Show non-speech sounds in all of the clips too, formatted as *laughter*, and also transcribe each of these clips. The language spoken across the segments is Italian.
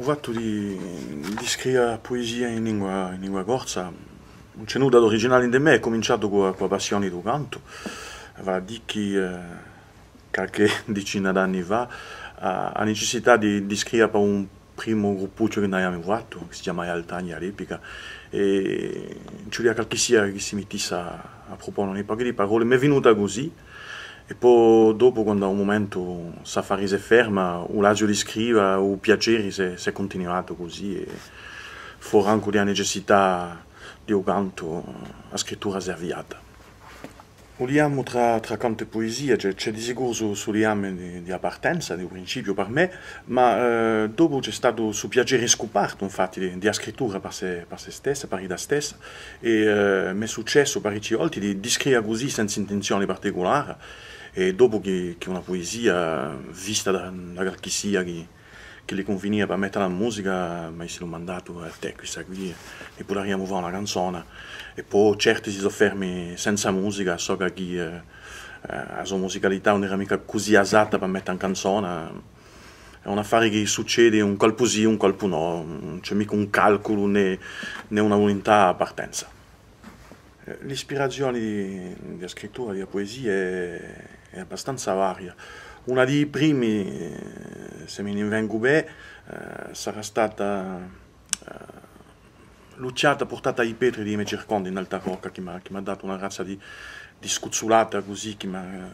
O fatto di, di scrivere poesia in lingua, in lingua corsa, un cenuto originale in me è cominciato con, la passione del canto, va di chi eh, qualche *laughs* decina d'anni fa ha necessità di, di scrivere per un primo gruppuccio che abbiamo fatto, che si chiama Altagna all'epica, e c'era qualche sera che si mettesse a, a proporre un paio di parole, mi è venuta così, e poi dopo, quando a un momento Safari si ferma, Ulagio gli scriva, o piaceri se, se è continuato così, e fuori anche la necessità di un canto, la scrittura si è avviata. Uliamo tra, tra, canto e poesia, c'è, di sicuro su, di, di, appartenza, di principio per me, ma eh, dopo c'è stato su piacere scoperto, infatti, di, di scrittura per se, per se, stessa, per Ida stessa, e eh, mi è successo parecchie volte di, di scrivere così senza intenzione particolare, e dopo che, che una poesia, vista da, da chi sia, che, che le conveniva mettere la musica, mi sono mandato a eh, te questa qui e pure abbiamo fatto una canzone, e poi certi si sono fermi senza musica, so che chi, eh, la eh, sua musicalità non era mica così asatta per mettere in canzone, è un affare che succede un colpo sì, un colpo no, non c'è mica un calcolo né, né una volontà a partenza. L'ispirazione della scrittura, della poesia è, è, abbastanza varia. Una dei primi, eh, se mi invengo bene, eh, sarà stata eh, luciata, portata ai petri di me circondi in alta rocca, che mi ha dato una razza di, di scuzzulata così, che mi ha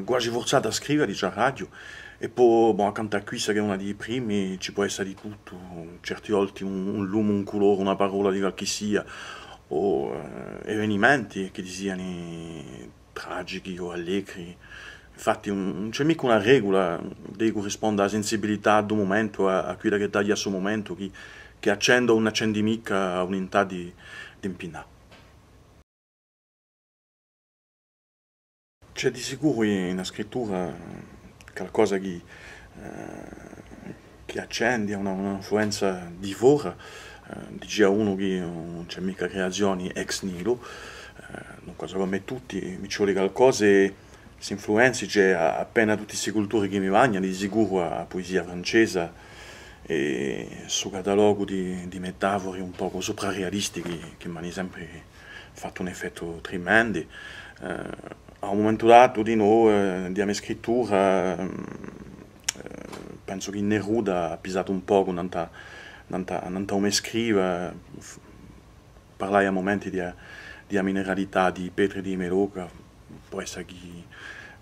eh, quasi forzato a scrivere, dice a radio. E poi, bon, accanto a qui, che è una dei primi, ci può essere di tutto, certi volte un, un lume, un colore, una parola di qualche sia, o eh, avvenimenti che siano tragici o allegri. Infatti non c'è mica una regola che corrisponda alla sensibilità un momento, a, a quella che taglia il suo momento, che, che accende o non accende mica un'unità di, di impinà. C'è di sicuro in scrittura qualcosa che, eh, che accende, una, un'influenza divora, eh, di Giaunughi non c'è mica creazioni ex nilo, eh, non cosa come tutti mi ci vogliono cose si influenzi c'è appena tutti questi culture che mi vagnano, di sicuro a poesia francese e su catalogo di, di metafore un poco soprarealistiche che mi hanno sempre fatto un effetto tremendo. Eh, a un momento dato di noi, eh, di mia scrittura, mm, eh, penso che Neruda ha pisato un poco tanta non ho mai scritto, parlai a momenti di, di mineralità, di petri di meloga, può essere che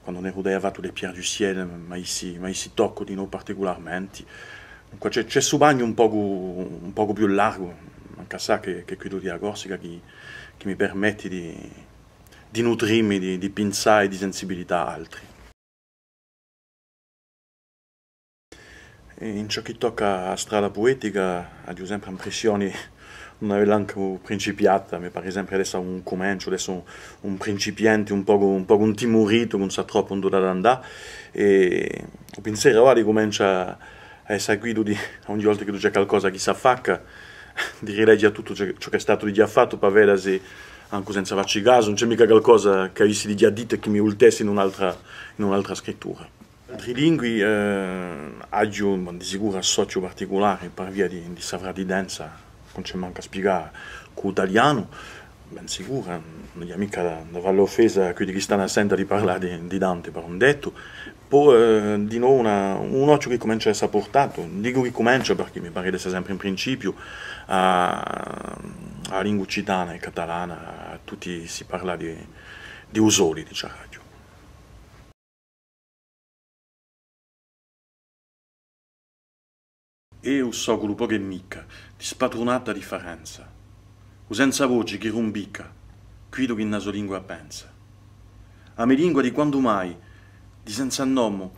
quando ne rodeva le pierre du ciel, ma si, si tocco di noi particolarmente. Dunque c'è su bagno un poco, un poco più largo, anche sa che, che qui di Agorsica, che, che mi permette di, di nutrirmi di, di pensare e di sensibilità altri. In ciò che tocca a strada poetica, ad esempio, impressioni non avevo anche principiata, mi pare sempre adesso un comincio, adesso un, principiante un po', un po' intimorito, non sa troppo dove andare, e ho pensato che comincia a essere guido di ogni volta che c'è qualcosa che sa fare, di rileggere tutto ciò che è stato di già fatto per vedere se anche senza farci caso, non c'è mica qualcosa che avessi di già detto e che mi ultesse in un'altra, in un'altra scrittura. Trilingui eh, aggiungo di sicuro associo particolare per via di, di sa fratidenza, non ci manca a spiegare, con italiano, ben sicuro, non è mica da, da fare l'offesa che chi stanno sentendo di parlare di, di, Dante per un detto, poi eh, di nuovo una, un occhio che comincia a essere portato, dico che comincia perché mi pare di essere sempre in principio a, a lingua cittana e catalana, a tutti si parla di, di usoli, diciamo. e un so grupore e micca, di spatronata di faranza. O senza voce che rumbicca, quido chi nasolingua pensa. A me lingua di quando mai, di senza nomo,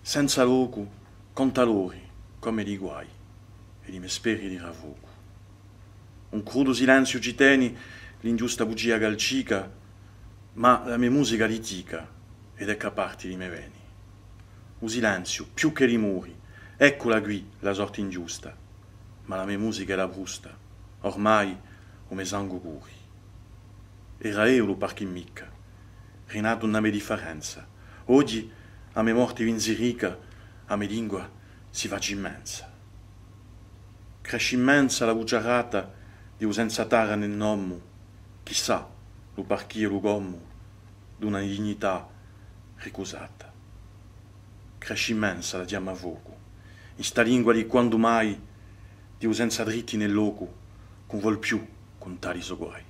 senza loco, con talori, come di guai, e di mesperi di ravoco. Un crudo silenzio ci teni, l'ingiusta bugia galcica, ma la mia musica litica ed è caparti di me veni. Un silenzio più che di muri, Eccola qui la sorte ingiusta, ma la mia musica era brusta, ormai come sangue curi. Era io lo in micca, rinato una mia differenza. Oggi a me morte morti vinzirica, a me lingua si faccia immensa. Cresce immensa la bugiarata di usenza tara nel nommu, chissà lo parchio lo gommu d'una dignità ricusata. Cresce immensa la chiama a voco in sta lingua di quando mai, di usenza dritti nel loco, con vol più contare i suoi guai.